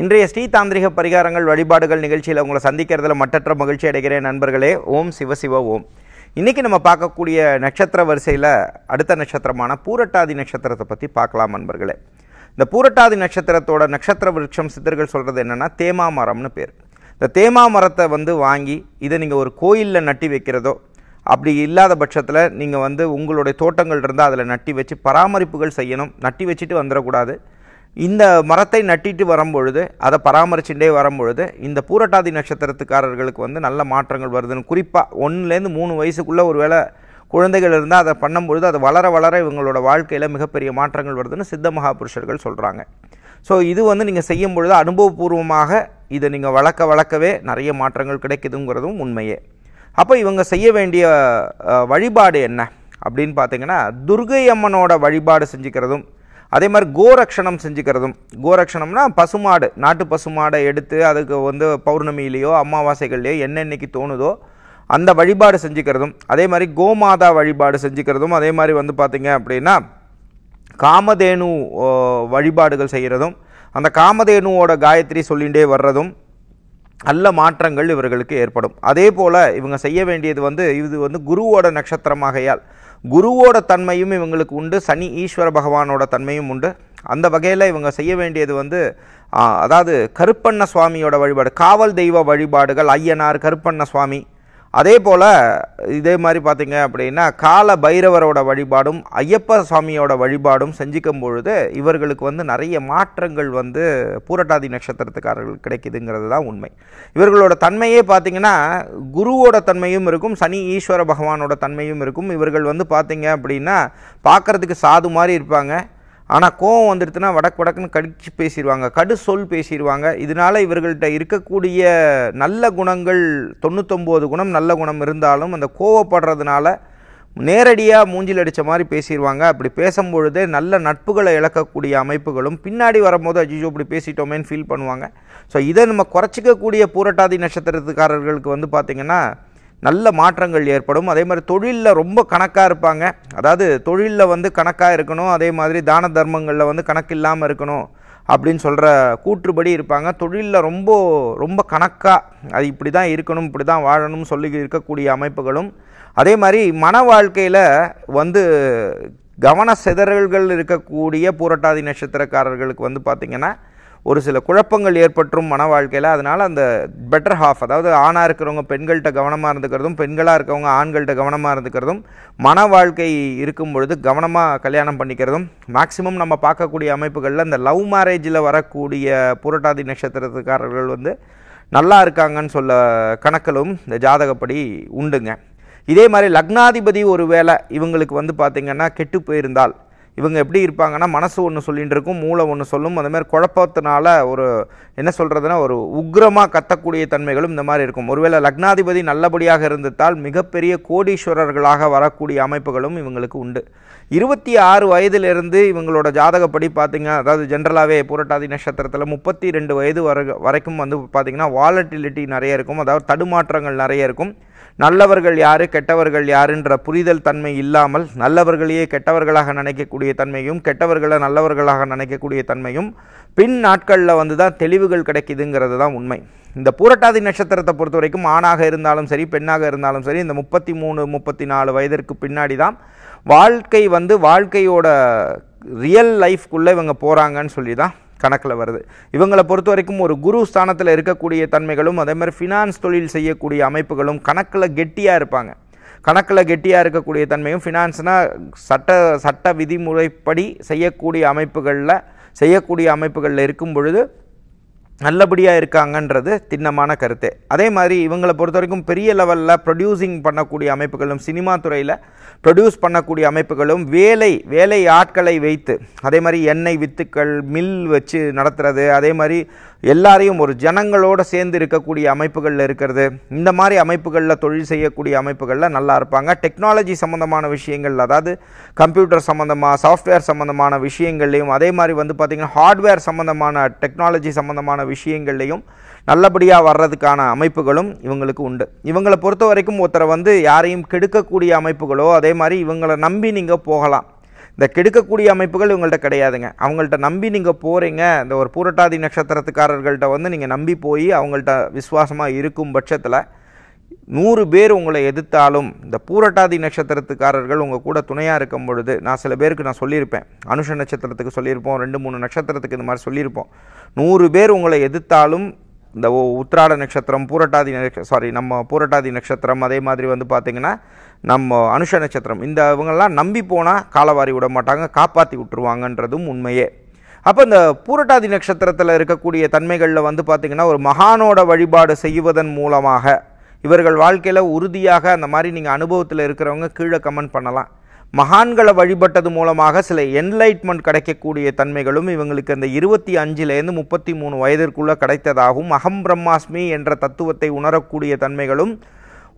இன்றைய ஸ்ரீ தாந்திரிக பரிகாரங்கள் வழிபாடுகள் நிகழ்ச்சியில் உங்களை சந்திக்கிறதுல மற்ற மகிழ்ச்சி அடைகிறேன் நண்பர்களே ஓம் சிவசிவ ஓம் இன்றைக்கி நம்ம பார்க்கக்கூடிய நட்சத்திர வரிசையில் அடுத்த நட்சத்திரமான பூரட்டாதி நட்சத்திரத்தை பற்றி பார்க்கலாம் நண்பர்களே இந்த பூரட்டாதி நட்சத்திரத்தோட நட்சத்திர விருட்சம் சித்தர்கள் சொல்கிறது என்னென்னா தேமா மரம்னு பேர் இந்த தேமா மரத்தை வந்து வாங்கி இதை நீங்கள் ஒரு கோயிலில் நட்டி வைக்கிறதோ அப்படி இல்லாத பட்சத்தில் நீங்கள் வந்து உங்களுடைய தோட்டங்கள் இருந்தால் அதில் நட்டி வச்சு பராமரிப்புகள் செய்யணும் நட்டி வச்சுட்டு வந்துடக்கூடாது இந்த மரத்தை நட்டிட்டு வரும்பொழுது அதை பராமரிச்சுட்டே வரும்பொழுது இந்த பூரட்டாதி நட்சத்திரத்துக்காரர்களுக்கு வந்து நல்ல மாற்றங்கள் வருதுன்னு குறிப்பாக ஒன்றுலேருந்து மூணு வயசுக்குள்ளே ஒரு வேளை குழந்தைகள் இருந்தால் அதை பண்ணும்பொழுது அது வளர வளர இவங்களோட வாழ்க்கையில் மிகப்பெரிய மாற்றங்கள் வருதுன்னு சித்த மகாபுருஷர்கள் சொல்கிறாங்க ஸோ இது வந்து நீங்கள் செய்யும் பொழுது அனுபவபூர்வமாக இதை நீங்கள் வளர்க்க வளர்க்கவே நிறைய மாற்றங்கள் கிடைக்குதுங்கிறதும் உண்மையே அப்போ இவங்க செய்ய வேண்டிய வழிபாடு என்ன அப்படின்னு பார்த்தீங்கன்னா துர்கை அம்மனோட வழிபாடு செஞ்சுக்கிறதும் அதே மாதிரி கோரக்ஷணம் செஞ்சுக்கிறதும் கோரக்ஷணம்னா பசுமாடு நாட்டு பசுமாடை எடுத்து அதுக்கு வந்து பௌர்ணமியிலேயோ அமாவாசைகள்லையோ என்னென்னைக்கு தோணுதோ அந்த வழிபாடு செஞ்சுக்கிறதும் அதே மாதிரி கோமாதா வழிபாடு செஞ்சுக்கிறதும் அதே மாதிரி வந்து பார்த்திங்க அப்படின்னா காமதேனு வழிபாடுகள் செய்கிறதும் அந்த காமதேனுவோட காயத்ரி சொல்லிகிட்டே வர்றதும் நல்ல மாற்றங்கள் இவர்களுக்கு ஏற்படும் அதே போல் இவங்க செய்ய வேண்டியது வந்து இது வந்து குருவோட நட்சத்திரமாகையால் குருவோட தன்மையும் இவங்களுக்கு உண்டு சனி ஈஸ்வர பகவானோட தன்மையும் உண்டு அந்த வகையில் இவங்க செய்ய வேண்டியது வந்து அதாவது கருப்பண்ண சுவாமியோட வழிபாடு காவல் தெய்வ வழிபாடுகள் ஐயனார் கருப்பண்ண சுவாமி அதே போல் இதே மாதிரி பார்த்திங்க அப்படின்னா கால பைரவரோட வழிபாடும் ஐயப்ப சுவாமியோட வழிபாடும் செஞ்சுக்கும் பொழுது இவர்களுக்கு வந்து நிறைய மாற்றங்கள் வந்து பூரட்டாதி நட்சத்திரத்துக்காரர்கள் கிடைக்குதுங்கிறது தான் உண்மை இவர்களோட தன்மையே பார்த்திங்கன்னா குருவோட தன்மையும் இருக்கும் சனி ஈஸ்வர பகவானோட தன்மையும் இருக்கும் இவர்கள் வந்து பார்த்திங்க அப்படின்னா பார்க்குறதுக்கு சாது மாதிரி இருப்பாங்க ஆனால் கோவம் வந்துடுதுன்னா வடக்கு வடக்குன்னு கடிச்சு பேசிடுவாங்க கடு சொல் பேசிடுவாங்க இதனால் இவர்கள்ட்ட இருக்கக்கூடிய நல்ல குணங்கள் தொண்ணூத்தொம்பது குணம் நல்ல குணம் இருந்தாலும் அந்த கோவப்படுறதுனால நேரடியாக மூஞ்சில் அடித்த மாதிரி பேசிடுவாங்க அப்படி பேசும்பொழுதே நல்ல நட்புகளை இழக்கக்கூடிய அமைப்புகளும் பின்னாடி வரும்போது அஜிஜோ இப்படி பேசிட்டோமேன்னு ஃபீல் பண்ணுவாங்க ஸோ இதை நம்ம குறைச்சிக்கக்கூடிய பூரட்டாதி நட்சத்திரத்துக்காரர்களுக்கு வந்து பார்த்திங்கன்னா நல்ல மாற்றங்கள் ஏற்படும் அதே மாதிரி தொழிலில் ரொம்ப கணக்காக இருப்பாங்க அதாவது தொழிலில் வந்து கணக்காக இருக்கணும் அதே மாதிரி தான தர்மங்களில் வந்து கணக்கு இல்லாமல் இருக்கணும் அப்படின்னு சொல்கிற கூற்றுப்படி இருப்பாங்க தொழிலில் ரொம்ப ரொம்ப கணக்காக அது இப்படி தான் இருக்கணும் இப்படி தான் வாழணும்னு சொல்லி இருக்கக்கூடிய அமைப்புகளும் அதே மாதிரி மன வாழ்க்கையில் வந்து கவன சிதறல்கள் இருக்கக்கூடிய பூரட்டாதி நட்சத்திரக்காரர்களுக்கு வந்து பார்த்திங்கன்னா ஒரு சில குழப்பங்கள் ஏற்பட்டுரும் மன வாழ்க்கையில் அதனால் அந்த பெட்டர் ஹாஃப் அதாவது ஆணாக இருக்கிறவங்க பெண்கள்கிட்ட கவனமாக இருந்துக்கிறதும் பெண்களாக இருக்கிறவங்க ஆண்கள்கிட்ட கவனமாக இருந்துக்கிறதும் மன வாழ்க்கை இருக்கும் பொழுது கவனமாக கல்யாணம் பண்ணிக்கிறதும் மேக்சிமம் நம்ம பார்க்கக்கூடிய அமைப்புகளில் இந்த லவ் மேரேஜில் வரக்கூடிய புரட்டாதி நட்சத்திரத்துக்காரர்கள் வந்து நல்லா இருக்காங்கன்னு சொல்ல கணக்கலும் இந்த ஜாதகப்படி உண்டுங்க இதே மாதிரி லக்னாதிபதி ஒரு வேளை இவங்களுக்கு வந்து பார்த்திங்கன்னா கெட்டு போயிருந்தால் இவங்க எப்படி இருப்பாங்கன்னா மனசு ஒன்று சொல்லிகிட்டு இருக்கும் மூளை ஒன்று சொல்லும் அந்த மாதிரி குழப்பத்தினால ஒரு என்ன சொல்கிறதுன்னா ஒரு உக்ரமாக கத்தக்கூடிய தன்மைகளும் இந்த மாதிரி இருக்கும் ஒருவேளை லக்னாதிபதி நல்லபடியாக இருந்தால் மிகப்பெரிய கோடீஸ்வரர்களாக வரக்கூடிய அமைப்புகளும் இவங்களுக்கு உண்டு இருபத்தி ஆறு வயதிலிருந்து இவங்களோட ஜாதகப்படி பார்த்திங்க அதாவது ஜென்ரலாகவே புரட்டாதி நட்சத்திரத்தில் முப்பத்தி ரெண்டு வயது வர வரைக்கும் வந்து பார்த்திங்கன்னா வாலட்டிலிட்டி நிறைய இருக்கும் அதாவது தடுமாற்றங்கள் நிறைய இருக்கும் நல்லவர்கள் யார் கெட்டவர்கள் யாருன்ற புரிதல் தன்மை இல்லாமல் நல்லவர்களையே கெட்டவர்களாக நினைக்கக்கூடிய தன்மையும் கெட்டவர்களை நல்லவர்களாக நினைக்கக்கூடிய தன்மையும் பின் நாட்களில் வந்து தான் தெளிவுகள் கிடைக்குதுங்கிறது தான் உண்மை இந்த பூரட்டாதி நட்சத்திரத்தை பொறுத்த வரைக்கும் ஆணாக இருந்தாலும் சரி பெண்ணாக இருந்தாலும் சரி இந்த முப்பத்தி மூணு முப்பத்தி நாலு வயதிற்கு பின்னாடி தான் வாழ்க்கை வந்து வாழ்க்கையோட ரியல் லைஃப்குள்ளே இவங்க போகிறாங்கன்னு சொல்லி தான் கணக்கில் வருது இவங்களை பொறுத்த வரைக்கும் ஒரு குரு ஸ்தானத்தில் இருக்கக்கூடிய தன்மைகளும் அதே மாதிரி ஃபினான்ஸ் தொழில் செய்யக்கூடிய அமைப்புகளும் கணக்கில் கெட்டியாக இருப்பாங்க கணக்கில் கெட்டியாக இருக்கக்கூடிய தன்மையும் ஃபினான்ஸ்னால் சட்ட சட்ட விதிமுறைப்படி செய்யக்கூடிய அமைப்புகளில் செய்யக்கூடிய அமைப்புகளில் இருக்கும் பொழுது நல்லபடியாக இருக்காங்கன்றது திண்ணமான கருத்து அதே மாதிரி இவங்களை பொறுத்த வரைக்கும் பெரிய லெவலில் ப்ரொடியூசிங் பண்ணக்கூடிய அமைப்புகளும் சினிமா துறையில் ப்ரொடியூஸ் பண்ணக்கூடிய அமைப்புகளும் வேலை வேலை ஆட்களை வைத்து அதே மாதிரி எண்ணெய் வித்துக்கள் மில் வச்சு நடத்துறது அதே மாதிரி எல்லாரையும் ஒரு ஜனங்களோடு சேர்ந்து இருக்கக்கூடிய அமைப்புகளில் இருக்கிறது இந்த மாதிரி அமைப்புகளில் தொழில் செய்யக்கூடிய அமைப்புகளில் நல்லா இருப்பாங்க டெக்னாலஜி சம்மந்தமான விஷயங்கள் அதாவது கம்ப்யூட்டர் சம்மந்தமாக சாஃப்ட்வேர் சம்மந்தமான விஷயங்கள்லையும் அதே மாதிரி வந்து பார்த்திங்கன்னா ஹார்ட்வேர் சம்மந்தமான டெக்னாலஜி சம்மந்தமான விஷயங்கள்லையும் நல்லபடியாக வர்றதுக்கான அமைப்புகளும் இவங்களுக்கு உண்டு இவங்களை பொறுத்த வரைக்கும் ஒருத்தரை வந்து யாரையும் கெடுக்கக்கூடிய அமைப்புகளோ அதே மாதிரி இவங்களை நம்பி நீங்கள் போகலாம் இந்த கெடுக்கக்கூடிய அமைப்புகள் இவங்கள்ட்ட கிடையாதுங்க அவங்கள்ட்ட நம்பி நீங்கள் போகிறீங்க இந்த ஒரு பூரட்டாதி நட்சத்திரத்துக்காரர்கள்ட்ட வந்து நீங்கள் நம்பி போய் அவங்கள்ட்ட விசுவாசமாக இருக்கும் பட்சத்தில் நூறு பேர் உங்களை எதிர்த்தாலும் இந்த பூரட்டாதி நட்சத்திரத்துக்காரர்கள் உங்கள் கூட துணையாக இருக்கும் பொழுது நான் சில பேருக்கு நான் சொல்லியிருப்பேன் அனுஷ நட்சத்திரத்துக்கு சொல்லியிருப்போம் ரெண்டு மூணு நட்சத்திரத்துக்கு இந்த மாதிரி சொல்லியிருப்போம் நூறு பேர் உங்களை எதிர்த்தாலும் இந்த உத்திராட நட்சத்திரம் பூரட்டாதி நட்ச சாரி நம்ம பூரட்டாதி நட்சத்திரம் அதே மாதிரி வந்து பார்த்திங்கன்னா நம்ம அனுஷ நட்சத்திரம் இந்த இவங்கெல்லாம் நம்பி போனால் காலவாரி விட மாட்டாங்க காப்பாற்றி விட்டுருவாங்கன்றதும் உண்மையே அப்போ இந்த பூரட்டாதி நட்சத்திரத்தில் இருக்கக்கூடிய தன்மைகளில் வந்து பார்த்திங்கன்னா ஒரு மகானோட வழிபாடு செய்வதன் மூலமாக இவர்கள் வாழ்க்கையில் உறுதியாக அந்த மாதிரி நீங்கள் அனுபவத்தில் இருக்கிறவங்க கீழே கமெண்ட் பண்ணலாம் மகான்களை வழிபட்டது மூலமாக சில என்லைட்மெண்ட் கிடைக்கக்கூடிய தன்மைகளும் இவங்களுக்கு அந்த இருபத்தி அஞ்சுலேருந்து முப்பத்தி மூணு வயதிற்குள்ளே கிடைத்ததாகவும் அகம் பிரம்மாஸ்மி என்ற தத்துவத்தை உணரக்கூடிய தன்மைகளும்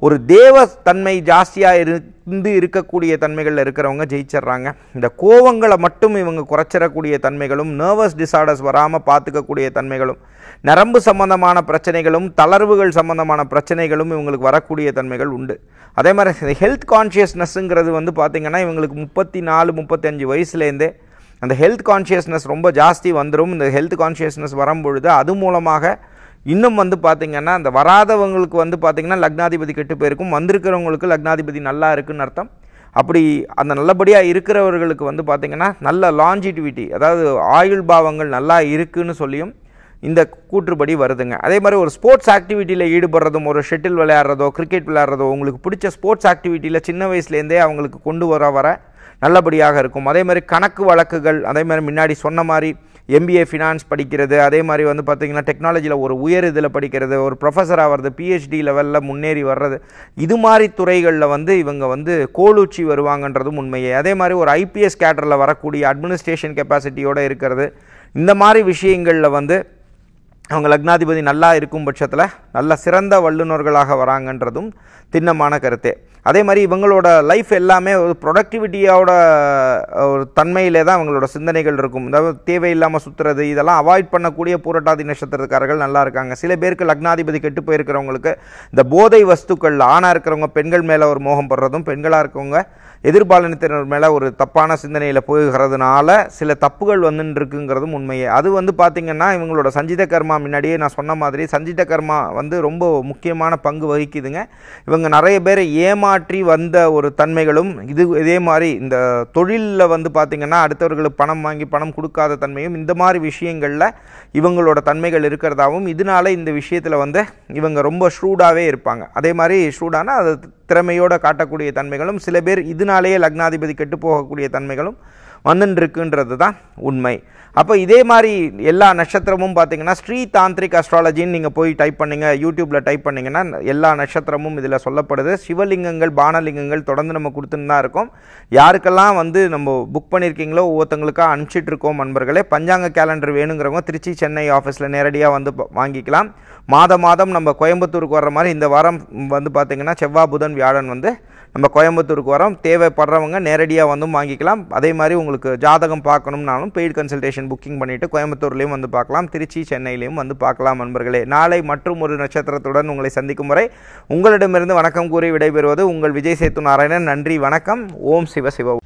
ஒரு தேவ தன்மை ஜாஸ்தியாக இருந்து இருக்கக்கூடிய தன்மைகளில் இருக்கிறவங்க ஜெயிச்சிட்றாங்க இந்த கோவங்களை மட்டும் இவங்க குறைச்சிடக்கூடிய தன்மைகளும் நர்வஸ் டிசார்டர்ஸ் வராமல் பார்த்துக்கக்கூடிய தன்மைகளும் நரம்பு சம்பந்தமான பிரச்சனைகளும் தளர்வுகள் சம்பந்தமான பிரச்சனைகளும் இவங்களுக்கு வரக்கூடிய தன்மைகள் உண்டு அதே மாதிரி இந்த ஹெல்த் கான்ஷியஸ்னஸ்ஸுங்கிறது வந்து பார்த்திங்கன்னா இவங்களுக்கு முப்பத்தி நாலு முப்பத்தஞ்சு வயசுலேருந்தே அந்த ஹெல்த் கான்ஷியஸ்னஸ் ரொம்ப ஜாஸ்தி வந்துடும் இந்த ஹெல்த் கான்ஷியஸ்னஸ் வரும்பொழுது அது மூலமாக இன்னும் வந்து பார்த்திங்கன்னா அந்த வராதவங்களுக்கு வந்து பார்த்திங்கன்னா லக்னாதிபதி கெட்டு போயிருக்கும் வந்திருக்கிறவங்களுக்கு லக்னாதிபதி நல்லா இருக்குன்னு அர்த்தம் அப்படி அந்த நல்லபடியாக இருக்கிறவர்களுக்கு வந்து பார்த்திங்கன்னா நல்ல லாஞ்சிட்டிவிட்டி அதாவது ஆயுள் பாவங்கள் நல்லா இருக்குன்னு சொல்லியும் இந்த கூற்றுப்படி வருதுங்க அதே மாதிரி ஒரு ஸ்போர்ட்ஸ் ஆக்டிவிட்டியில் ஈடுபடுறதும் ஒரு ஷெட்டில் விளையாடுறதோ கிரிக்கெட் விளையாடுறதோ உங்களுக்கு பிடிச்ச ஸ்போர்ட்ஸ் ஆக்டிவிட்டியில் சின்ன வயசுலேருந்தே அவங்களுக்கு கொண்டு வர வர நல்லபடியாக இருக்கும் அதே மாதிரி கணக்கு வழக்குகள் அதே மாதிரி முன்னாடி சொன்ன மாதிரி எம்பிஏ ஃபினான்ஸ் படிக்கிறது அதே மாதிரி வந்து பார்த்திங்கன்னா டெக்னாலஜியில் ஒரு உயர் இதில் படிக்கிறது ஒரு ப்ரொஃபஸர் ஆகிறது பிஹெச்டி லெவலில் முன்னேறி வர்றது இது மாதிரி துறைகளில் வந்து இவங்க வந்து கோலூச்சி வருவாங்கன்றதும் உண்மையே அதே மாதிரி ஒரு ஐபிஎஸ் கேட்டரில் வரக்கூடிய அட்மினிஸ்ட்ரேஷன் கெப்பாசிட்டியோடு இருக்கிறது இந்த மாதிரி விஷயங்களில் வந்து அவங்க லக்னாதிபதி நல்லா இருக்கும் பட்சத்தில் நல்ல சிறந்த வல்லுநர்களாக வராங்கன்றதும் திண்ணமான கருத்தே அதே மாதிரி இவங்களோட லைஃப் எல்லாமே ஒரு ப்ரொடக்டிவிட்டியோட ஒரு தன்மையிலே தான் அவங்களோட சிந்தனைகள் இருக்கும் அதாவது தேவையில்லாமல் சுற்றுறது இதெல்லாம் அவாய்ட் பண்ணக்கூடிய பூரட்டாதி நட்சத்திரத்துக்காரர்கள் நல்லா இருக்காங்க சில பேருக்கு லக்னாதிபதி கெட்டு போயிருக்கிறவங்களுக்கு இந்த போதை வஸ்துக்கள் ஆணாக இருக்கிறவங்க பெண்கள் மேலே ஒரு மோகம் படுறதும் பெண்களாக இருக்கவங்க எதிர்பாலினத்தினர் மேலே ஒரு தப்பான சிந்தனையில் போகிறதுனால சில தப்புகள் வந்துட்டுருக்குங்கிறதும் உண்மையே அது வந்து பார்த்திங்கன்னா இவங்களோட சஞ்சித கர்மா முன்னாடியே நான் சொன்ன மாதிரி சஞ்சித கர்மா வந்து ரொம்ப முக்கியமான பங்கு வகிக்குதுங்க இவங்க நிறைய பேரை ஏமாற்றி வந்த ஒரு தன்மைகளும் இது இதே மாதிரி இந்த தொழிலில் வந்து பார்த்திங்கன்னா அடுத்தவர்களுக்கு பணம் வாங்கி பணம் கொடுக்காத தன்மையும் இந்த மாதிரி விஷயங்களில் இவங்களோட தன்மைகள் இருக்கிறதாகவும் இதனால இந்த விஷயத்தில் வந்து இவங்க ரொம்ப ஷ்ரூடாகவே இருப்பாங்க அதே மாதிரி ஷ்ரூடானா அது திறமையோடு காட்டக்கூடிய தன்மைகளும் சில பேர் இதனால் அதனாலேயே லக்னாதிபதி கெட்டு போகக்கூடிய தன்மைகளும் வந்துட்டுருக்குன்றது தான் உண்மை அப்போ இதே மாதிரி எல்லா நட்சத்திரமும் பார்த்தீங்கன்னா ஸ்ரீ தாந்திரிக் அஸ்ட்ராலஜின்னு நீங்கள் போய் டைப் பண்ணுங்கள் யூடியூப்பில் டைப் பண்ணிங்கன்னா எல்லா நட்சத்திரமும் இதில் சொல்லப்படுது சிவலிங்கங்கள் பானலிங்கங்கள் தொடர்ந்து நம்ம கொடுத்துன்னு தான் இருக்கோம் யாருக்கெல்லாம் வந்து நம்ம புக் பண்ணியிருக்கீங்களோ ஒவ்வொருத்தங்களுக்காக அனுப்பிச்சிட்ருக்கோம் நண்பர்களே பஞ்சாங்க கேலண்டர் வேணுங்கிறவங்க திருச்சி சென்னை ஆஃபீஸில் நேரடியாக வந்து வாங்கிக்கலாம் மாத மாதம் நம்ம கோயம்புத்தூருக்கு வர்ற மாதிரி இந்த வாரம் வந்து பார்த்திங்கன்னா செவ்வாய் புதன் வியாழன் வந்து நம்ம கோயம்புத்தூருக்கு வரோம் தேவைப்படுறவங்க நேரடியாக வந்தும் வாங்கிக்கலாம் அதே மாதிரி உங்கள் உங்களுக்கு ஜாதகம் பார்க்கணும்னாலும் பெய்டு கன்சல்டேஷன் புக்கிங் பண்ணிவிட்டு கோயம்புத்தூர்லேயும் வந்து பார்க்கலாம் திருச்சி சென்னையிலையும் வந்து பார்க்கலாம் நண்பர்களே நாளை மற்றும் ஒரு நட்சத்திரத்துடன் உங்களை சந்திக்கும் வரை உங்களிடமிருந்து வணக்கம் கூறி விடைபெறுவது உங்கள் விஜய் சேத்து நாராயணன் நன்றி வணக்கம் ஓம் சிவ சிவ